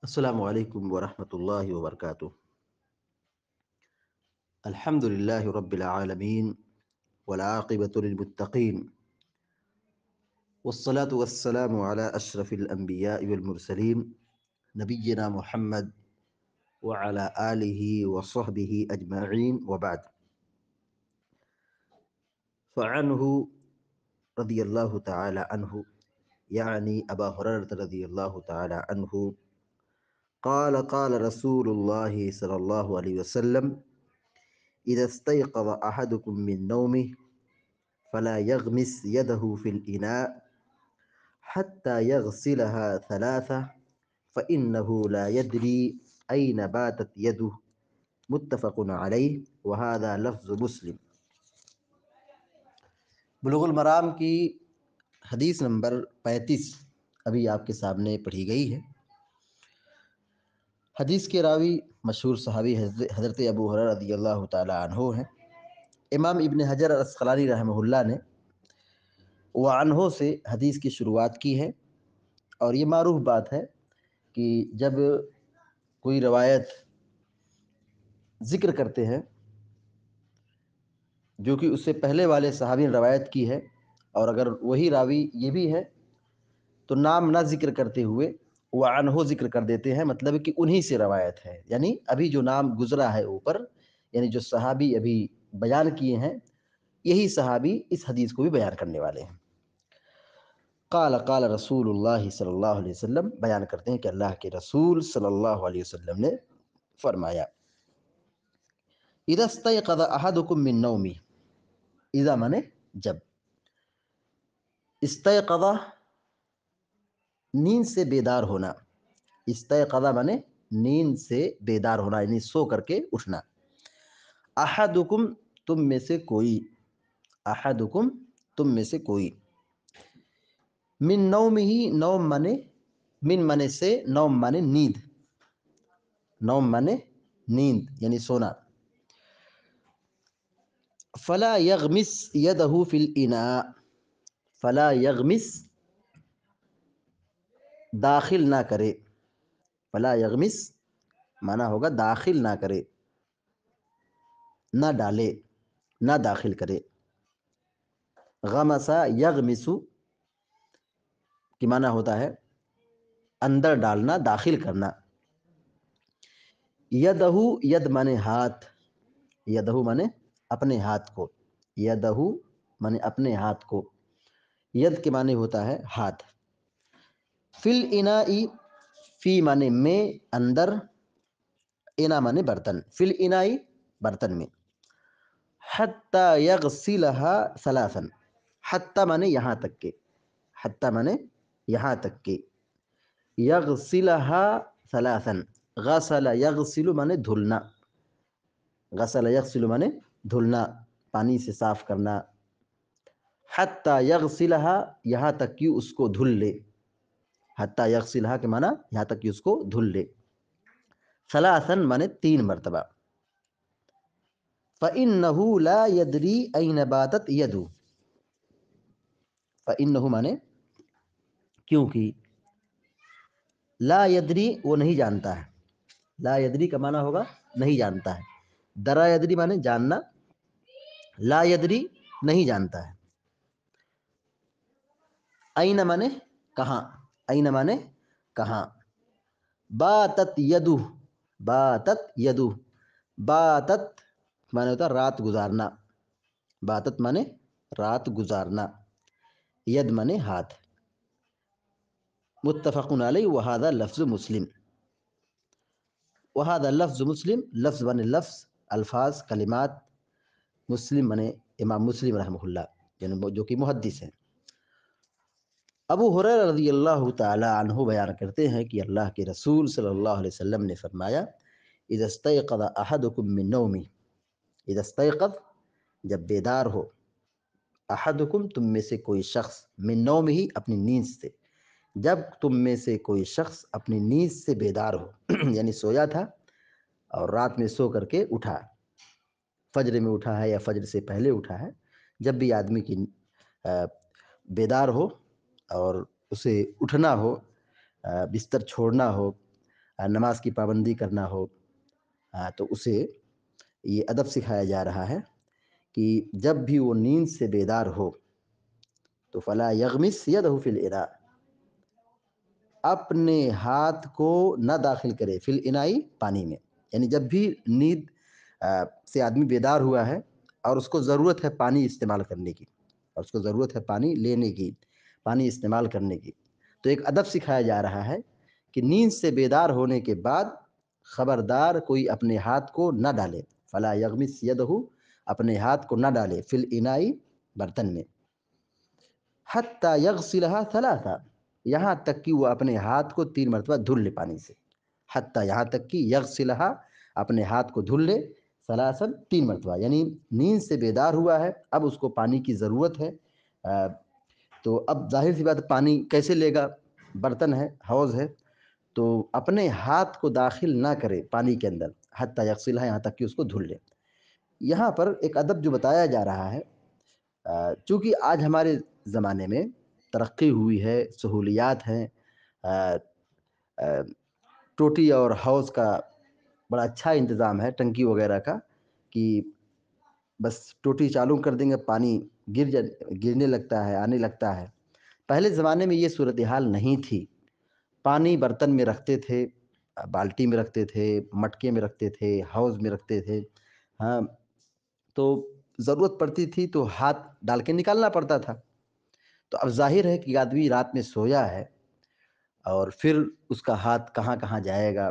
السلام عليكم ورحمة الله وبركاته الحمد لله رب العالمين والعاقبة للمتقين والصلاة والسلام على أشرف الأنبياء والمرسلين نبينا محمد وعلى آله وصحبه أجمعين وبعد فعنه رضي الله تعالى عنه يعني أبا هريرة رضي الله تعالى عنه قال قال رسول الله صلى الله عليه وسلم إذا استيقظ أحدكم من نومه فلا يغمس يده في الإناء حتى يغسلها ثلاثة فإنه لا يدري أين باتت يده متفق عليه وهذا लफ्ज़ मुस्लिम बलुगुल मराम की हदीस नंबर 35 آپ کے سامنے پڑھی گئی ہے हदीस के रावी मशहूर सहावी हज़रत अबू हर रदी अल्लाह तहो हैं इमाम इबन हजर असखलानी रहमहुल्ला ने वनहों से हदीस की शुरुआत की है और ये मरूफ बात है कि जब कोई रवायत ज़िक्र करते हैं जो कि उससे पहले वाले सहावी ने रवायत की है और अगर वही रावी ये भी है तो नाम ना जिक्र करते हुए वनहो जिक्र कर देते हैं मतलब कि उन्हीं से रवायत है यानी अभी जो नाम गुजरा है ऊपर यानी जो सहाबी अभी बयान किए हैं यही सहाबी इस हदीस को भी बयान करने वाले हैं काल काल रसूल सल्लल्लाहु अलैहि वसल्लम बयान करते हैं कि अल्लाह के रसूल सल्लल्लाहु अलैहि वसल्लम ने फरमाया इदस्तः अहदुकुम मिन नौमी इदा माने जब इस्तः नींद से बेदार होना तय कदा माने नींद से बेदार होना यानी सो करके उठना अहदुकुम तुम में से कोई अहदुकुम तुम में से कोई मिन नौ में ही नौ माने मिन माने से नौ माने नींद नौ माने नींद यानी सोना फला यगमिस यदहू फिल इना फला यगमिस दाखिल ना करे फला यगमिस माना होगा दाखिल ना करे ना डाले ना दाखिल करे गमसा यगमिसु की माना होता है अंदर डालना दाखिल करना यदहु यद माने हाथ यदहु माने अपने हाथ को यदहु माने अपने हाथ को यद के माने होता है हाथ फिल इना ई फी माने में अंदर इना माने बर्तन फिल इना ई बर्तन में हत्ता यगसिलहा सलासन हत्ता माने यहाँ तक के हत्ता माने यहाँ तक के यगसिलहा सलासन गसल यगसिलु माने धुलना गसल यगसिलु माने धुलना पानी से साफ करना हत्ता यगसिलहा यहाँ तक कि उसको धुल ले हत्ता यकसिलहा के माना यहाँ तक कि उसको धुल ले सलासन माने तीन मरतबा फ़िन नहू ला यदरी ऐन बातत यदू फ़िन नहू माने क्योंकि ला यदरी वो नहीं जानता है ला यदरी का माना होगा नहीं जानता है दरा यदरी माने जानना ला यदरी नहीं जानता है ऐन माने कहाँ आईना माने कहाँ बातत यदु बातत यदु बातत माने होता रात गुजारना बातत माने रात गुजारना यद माने हाथ मुतफ़न आलि वहादा लफ्ज़ मुस्लिम वहादा लफ्ज़ मुस्लिम लफ्ज़ माने लफ्ज़ अल्फाज कलिमात मुस्लिम माने इमाम मुस्लिम रहमहुल्ला यानी जो कि मुहदस हैं अबू हुर रजी अल्लाह तह बयान करते हैं कि अल्लाह के रसूल सल्लल्लाहु अलैहि वसल्लम ने फरमाया इदस्तद अहदकुमिनौमी इदस्तद जब बेदार हो अहदकुम तुम में से कोई शख्स नौम ही अपनी नींद से जब तुम में से कोई शख्स अपनी नींद से बेदार हो यानी सोया था और रात में सो करके उठा फजर में उठा है या फजर से पहले उठा है जब भी आदमी की बेदार हो और उसे उठना हो बिस्तर छोड़ना हो नमाज की पाबंदी करना हो तो उसे ये अदब सिखाया जा रहा है कि जब भी वो नींद से बेदार हो तो फला यगमिस यदहु फिल इना अपने हाथ को ना दाखिल करे फिल इनाई पानी में यानी जब भी नींद से आदमी बेदार हुआ है और उसको ज़रूरत है पानी इस्तेमाल करने की और उसको ज़रूरत है पानी लेने की पानी इस्तेमाल करने की तो एक अदब सिखाया जा रहा है कि नींद से बेदार होने के बाद खबरदार कोई अपने हाथ को ना डाले फला यगमिस यदहू अपने हाथ को ना डाले फिल इनाई बर्तन में हत्ता यगसिलहा थला था यहाँ तक कि वह अपने हाथ को तीन मरतबा धुल ले पानी से हत्ता यहाँ तक कि यगसिलहा अपने हाथ को धुल ले सलासन तीन मरतबा यानी नींद से बेदार हुआ है अब उसको पानी की ज़रूरत है तो अब जाहिर सी बात पानी कैसे लेगा बर्तन है हौज़ है तो अपने हाथ को दाखिल ना करे पानी के अंदर हती यकसिल है यहाँ तक कि उसको धुल ले यहाँ पर एक अदब जो बताया जा रहा है चूँकि आज हमारे ज़माने में तरक्की हुई है सहूलियात हैं टोटी और हौज़ का बड़ा अच्छा इंतज़ाम है टंकी वगैरह का कि बस टोटी चालू कर देंगे पानी गिर जा गिरने लगता है आने लगता है पहले ज़माने में ये सूरत हाल नहीं थी पानी बर्तन में रखते थे बाल्टी में रखते थे मटके में रखते थे हाउस में रखते थे हाँ तो ज़रूरत पड़ती थी तो हाथ डाल के निकालना पड़ता था तो अब जाहिर है कि आदमी रात में सोया है और फिर उसका हाथ कहाँ कहाँ जाएगा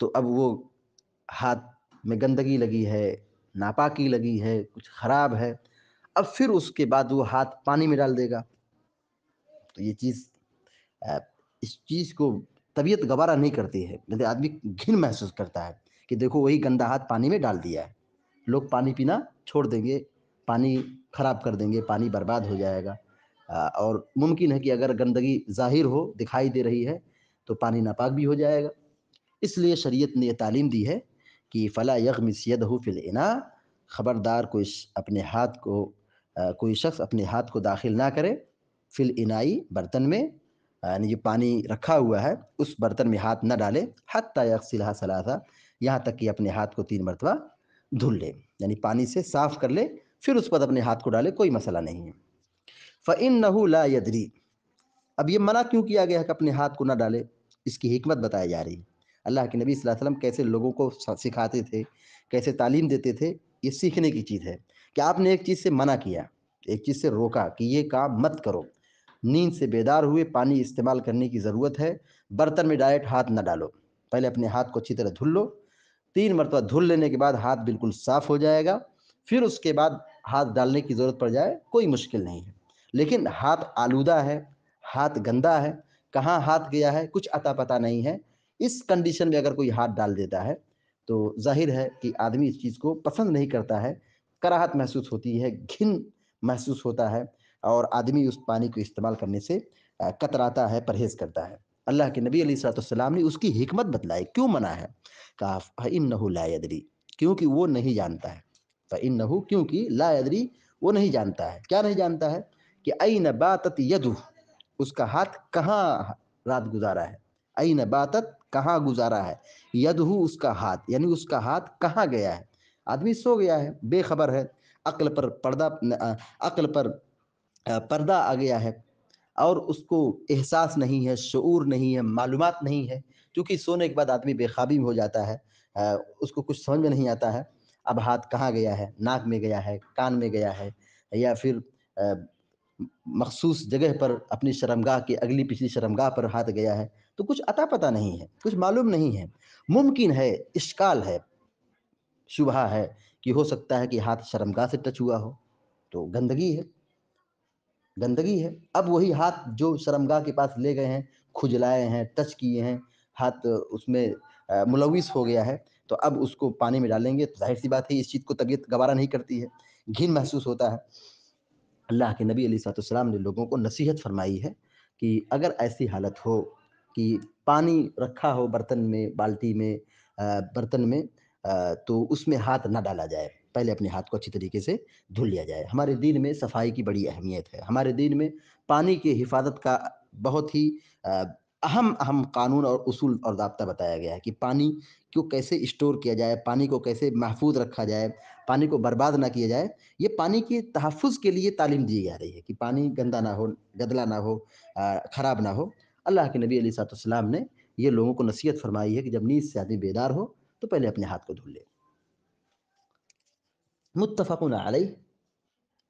तो अब वो हाथ में गंदगी लगी है नापाकी लगी है कुछ खराब है अब फिर उसके बाद वो हाथ पानी में डाल देगा तो ये चीज़ इस चीज़ को तबीयत गवारा नहीं करती है मतलब आदमी घिन महसूस करता है कि देखो वही गंदा हाथ पानी में डाल दिया है लोग पानी पीना छोड़ देंगे पानी खराब कर देंगे पानी बर्बाद हो जाएगा और मुमकिन है कि अगर गंदगी जाहिर हो दिखाई दे रही है तो पानी नापाक भी हो जाएगा इसलिए शरीयत ने यह तालीम दी है कि फ़ला सद फिल फ़िलना ख़बरदार कोई अपने हाथ को कोई शख्स अपने हाथ को दाखिल ना करे फिल इनाई बर्तन में यानी जो पानी रखा हुआ है उस बर्तन में हाथ ना डाले हत्ता यकसिला सलासा यहाँ तक कि अपने हाथ को तीन मरतबा धुल ले यानी पानी से साफ़ कर ले फिर उस पर अपने हाथ को डाले कोई मसला नहीं है फ़ नहू ला यदरी अब ये मना क्यों किया गया है कि अपने हाथ को ना डाले इसकी हमत बताई जा रही है अल्लाह के नबी वसल्लम कैसे लोगों को सिखाते थे कैसे तालीम देते थे ये सीखने की चीज़ है कि आपने एक चीज़ से मना किया एक चीज़ से रोका कि ये काम मत करो नींद से बेदार हुए पानी इस्तेमाल करने की ज़रूरत है बर्तन में डायरेक्ट हाथ ना डालो पहले अपने हाथ को अच्छी तरह धुल लो तीन मरतबा धुल लेने के बाद हाथ बिल्कुल साफ़ हो जाएगा फिर उसके बाद हाथ डालने की ज़रूरत पड़ जाए कोई मुश्किल नहीं है लेकिन हाथ आलूदा है हाथ गंदा है कहाँ हाथ गया है कुछ अता पता नहीं है इस कंडीशन में अगर कोई हाथ डाल देता है तो जाहिर है कि आदमी इस चीज़ को पसंद नहीं करता है कराहत महसूस होती है घिन महसूस होता है और आदमी उस पानी को इस्तेमाल करने से कतराता है परहेज करता है अल्लाह के नबी सलाम ने उसकी हिकमत बतलाई क्यों मना है कहा इन नहू लायदरी क्योंकि वो नहीं जानता है इन नहू क्योंकि लायदरी वो नहीं जानता है क्या नहीं जानता है कि न बात यदु उसका हाथ कहाँ रात गुजारा है अन बातत कहाँ गुजारा है यदहू उसका हाथ यानी उसका हाथ कहाँ गया है आदमी सो गया है बेखबर है अक्ल पर पर्दा अक्ल पर पर्दा आ गया है और उसको एहसास नहीं है शूर नहीं है मालूम नहीं है क्योंकि सोने के बाद आदमी बेखाबी हो जाता है उसको कुछ समझ में नहीं आता है अब हाथ कहाँ गया है नाक में गया है कान में गया है या फिर मखसूस जगह पर अपनी शर्मगाह की अगली पिछली शर्मगाह पर हाथ गया है तो कुछ अता पता नहीं है कुछ मालूम नहीं है मुमकिन है इश्काल है शुभ है कि हो सकता है कि हाथ शर्मगा से टच हुआ हो तो गंदगी है गंदगी है अब वही हाथ जो शर्मगा के पास ले गए हैं खुजलाए हैं टच किए हैं हाथ उसमें मुलविस हो गया है तो अब उसको पानी में डालेंगे तो जाहिर सी बात है इस चीज़ को तबीयत गवारा नहीं करती है घिन महसूस होता है अल्लाह के नबी अली सलाम ने लोगों को नसीहत फरमाई है कि अगर ऐसी हालत हो कि पानी रखा हो बर्तन में बाल्टी में बर्तन में तो उसमें हाथ ना डाला जाए पहले अपने हाथ को अच्छी तरीके से धुल लिया जाए हमारे दिन में सफाई की बड़ी अहमियत है हमारे दिन में पानी की हिफाजत का बहुत ही अहम अहम कानून और उसूल और दाबता बताया गया है कि पानी को कैसे स्टोर किया जाए पानी को कैसे महफूज रखा जाए पानी को बर्बाद ना किया जाए ये पानी के तहफ़ के लिए तालीम दी जा रही है कि पानी गंदा ना हो गदला ना हो ख़राब ना हो अल्लाह के नबी अलीसलाम ने ये लोगों को नसीहत फरमाई है कि जब नींद से आदमी बेदार हो तो पहले अपने हाथ को धुल ले मुतफ़न आलई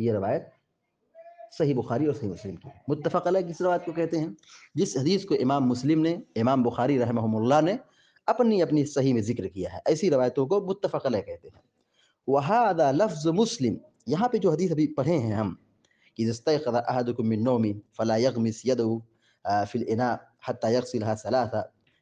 ये रवायत सही बुखारी और सही मुस्लिम की मुतफ़ अलग किस रवायत को कहते हैं जिस हदीस को इमाम मुस्लिम ने इमाम बुखारी रहमल्ला ने अपनी अपनी सही में जिक्र किया है ऐसी रवायतों को मुतफ़ अलग कहते हैं वहाद लफ्ज मुस्लिम यहाँ पे जो हदीस अभी पढ़े हैं हम कि अहद को मिनोमी फ़ला मिस यदू फिल इना हती यकसिलहा सलासा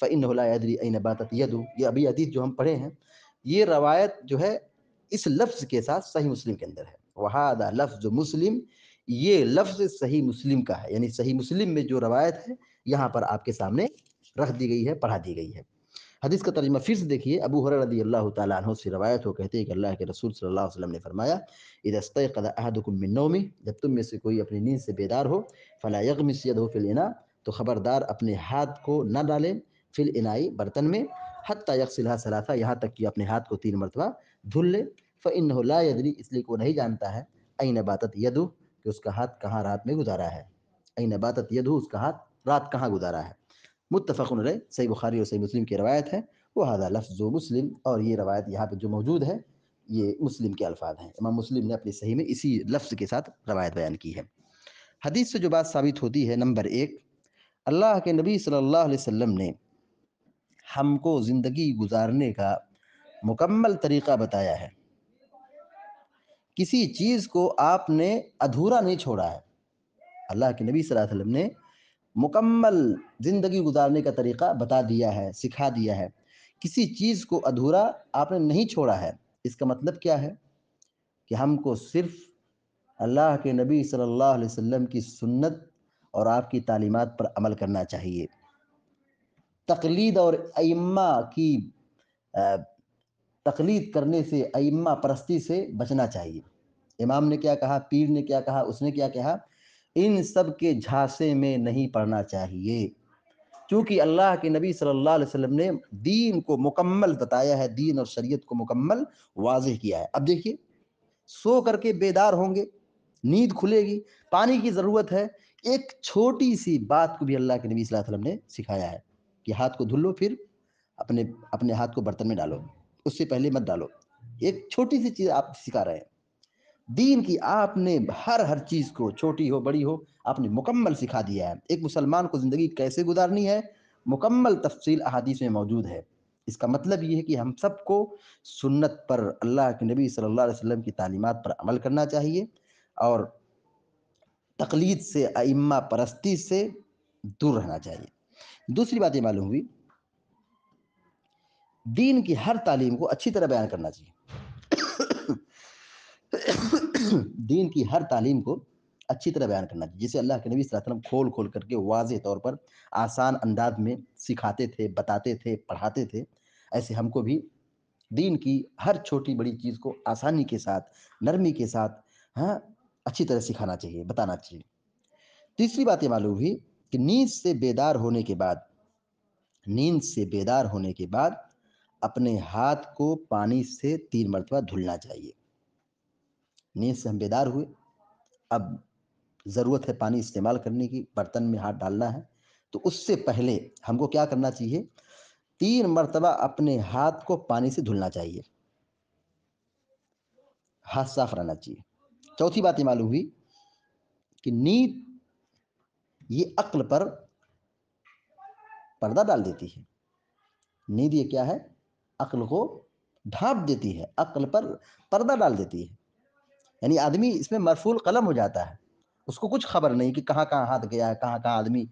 फ़िन यदरी अन बातत यदू ये अभी अदीत जो हम पढ़े हैं ये रवायत जो है इस लफ्ज़ के साथ सही मुस्लिम के अंदर है वहादा लफ्ज़ मुस्लिम ये लफ्ज़ सही मुस्लिम का है यानी सही मुस्लिम में जो रवायत है यहाँ पर आपके सामने रख दी गई है पढ़ा दी गई है हदीस का तर्जमा फिर से देखिए अबू हर रदी अल्लाह तु से रवायत हो कहते हैं कि अल्लाह के रसूल सल्लल्लाहु अलैहि वसल्लम ने फरमाया इदस्त कदाकुमिनोमी जब तुम में से कोई अपनी नींद से बेदार हो फला सद हो इना तो ख़बरदार अपने हाथ को न डालें फिल इनाई बर्तन में हत्ता यकसिलहा सलाफा यहाँ तक कि अपने हाथ को तीन मरतबा धुल ले फ़िन ला यदरी इसलिए वो नहीं जानता है अई नबात यदु कि उसका हाथ कहाँ रात में गुजारा है अई नबात यदु उसका हाथ रात कहाँ गुजारा है मुतफ़न सही बुखारी और सही मुस्लिम की रवायत है वह हदा लफ्ज़ मुस्लिम और ये रवायत यहाँ पर जो मौजूद है ये मुस्लिम के अल्फाज हैं इमाम मुस्लिम ने अपनी सही में इसी लफ्ज़ के साथ रवायत बयान की है हदीस से जो बात साबित होती है नंबर एक अल्लाह के नबी सल्लल्लाहु अलैहि वसल्लम ने हमको ज़िंदगी गुजारने का मुकम्मल तरीक़ा बताया है किसी चीज़ को आपने अधूरा नहीं छोड़ा है अल्लाह के नबी सल्लल्लाहु अलैहि वसल्लम ने मुकम्मल ज़िंदगी गुजारने का तरीका बता दिया है सिखा दिया है किसी चीज़ को अधूरा आपने नहीं छोड़ा है इसका मतलब क्या है कि हमको सिर्फ अल्लाह के नबी सल्लल्लाहु अलैहि वसल्लम की सुन्नत और आपकी तालीमात पर अमल करना चाहिए तकलीद और अम्मा की तकलीद करने से अम्मा परस्ती से बचना चाहिए इमाम ने क्या कहा पीर ने क्या कहा उसने क्या कहा इन सब के झांसे में नहीं पड़ना चाहिए क्योंकि अल्लाह के नबी सल्लल्लाहु अलैहि वसल्लम ने दीन को मुकम्मल बताया है दीन और शरीयत को मुकम्मल वाजह किया है अब देखिए सो करके बेदार होंगे नींद खुलेगी पानी की ज़रूरत है एक छोटी सी बात को भी अल्लाह के नबी सल्लल्लाहु अलैहि वसल्लम ने सिखाया है कि हाथ को धुल लो फिर अपने अपने हाथ को बर्तन में डालो उससे पहले मत डालो एक छोटी सी चीज़ आप सिखा रहे हैं दीन की आपने हर हर चीज़ को छोटी हो बड़ी हो आपने मुकम्मल सिखा दिया है एक मुसलमान को ज़िंदगी कैसे गुजारनी है मुकम्मल तफसील अहादीस में मौजूद है इसका मतलब ये है कि हम सबको सुन्नत पर अल्लाह के नबी सल्लल्लाहु अलैहि वसल्लम की तालीमत पर अमल करना चाहिए और तकलीद से अम्मा परस्ती से दूर रहना चाहिए दूसरी बात ये मालूम हुई दीन की हर तालीम को अच्छी तरह बयान करना चाहिए दीन की हर तालीम को अच्छी तरह बयान करना चाहिए जिसे अल्लाह के नबी वसल्लम खोल खोल करके वाज तौर पर आसान अंदाज में सिखाते थे बताते थे पढ़ाते थे ऐसे हमको भी दीन की हर छोटी बड़ी चीज़ को आसानी के साथ नरमी के साथ हाँ अच्छी तरह सिखाना चाहिए बताना चाहिए तीसरी बात ये मालूम हुई कि नींद से बेदार होने के बाद नींद से बेदार होने के बाद अपने हाथ को पानी से तीन मरतबा धुलना चाहिए नींद से हम बेदार हुए अब ज़रूरत है पानी इस्तेमाल करने की बर्तन में हाथ डालना है तो उससे पहले हमको क्या करना चाहिए तीन मरतबा अपने हाथ को पानी से धुलना चाहिए हाथ साफ रहना चाहिए चौथी बात ये मालूम हुई कि नींद ये अक्ल पर पर्दा डाल देती है नींद ये क्या है अक्ल को ढांप देती है अक्ल पर पर्दा डाल देती है यानी आदमी इसमें मरफूल कलम हो जाता है उसको कुछ खबर नहीं कि कहाँ कहाँ हाथ गया है कहाँ कहाँ आदमी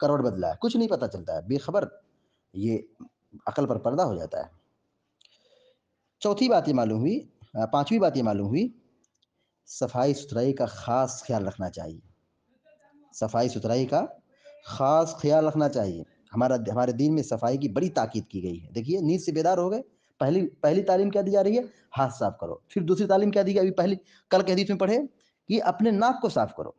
करोड़ बदला है कुछ नहीं पता चलता है बेखबर ये अकल पर पर्दा हो जाता है चौथी बात ये मालूम हुई पांचवी बात ये मालूम हुई सफाई सुथराई का ख़ास ख्याल रखना चाहिए सफाई सुथराई का ख़ास ख्याल रखना चाहिए हमारा हमारे दिन में सफाई की बड़ी ताकीद की गई है देखिए नींद से बेदार हो गए पहली पहली तालीम क्या दी जा रही है हाथ साफ करो फिर दूसरी तालीम क्या दी गई अभी पहली कल के हदीस में पढ़े कि अपने नाक को साफ करो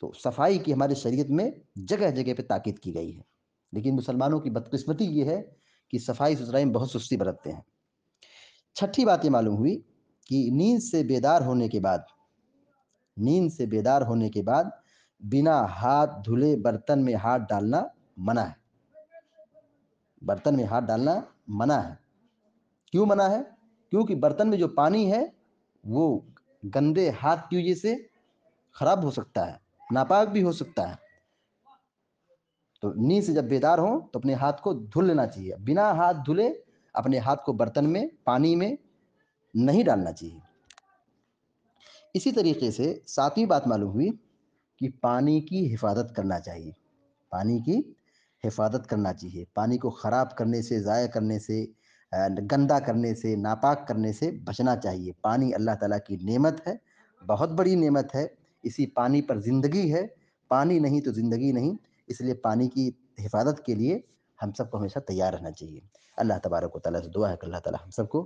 तो सफाई की हमारे शरीयत में जगह जगह पे ताकीद की गई है लेकिन मुसलमानों की बदकिस्मती ये है कि सफाई सुथराई में बहुत सुस्ती बरतते हैं छठी बात ये मालूम हुई कि नींद से बेदार होने के बाद नींद से बेदार होने के बाद बिना हाथ धुले बर्तन में हाथ डालना मना है बर्तन में हाथ डालना मना है क्यों मना है क्योंकि बर्तन में जो पानी है वो गंदे हाथ की वजह से खराब हो सकता है नापाक भी हो सकता है तो नींद से जब बेदार हो तो अपने हाथ को धुल लेना चाहिए बिना हाथ धुले अपने हाथ को बर्तन में पानी में नहीं डालना चाहिए इसी तरीके से सातवीं बात मालूम हुई कि पानी की हिफाजत करना चाहिए पानी की हिफाजत करना चाहिए पानी को ख़राब करने से ज़ाया करने से गंदा करने से नापाक करने से बचना चाहिए पानी अल्लाह ताला की नेमत है बहुत बड़ी नेमत है इसी पानी पर ज़िंदगी है पानी नहीं तो ज़िंदगी नहीं इसलिए पानी की हिफाजत के लिए हम सबको हमेशा तैयार रहना चाहिए अल्लाह तबारक वाली से दुआ है कि अल्लाह ताली हम सबको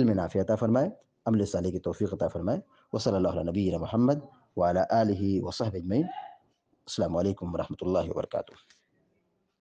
इल्म नाफ़ी फ़रमाए अमल साल की तोफ़ी अता फ़रमाए वसल नबी महमद वाला आलि वसहबिन अल्लाम वरहमल वर्का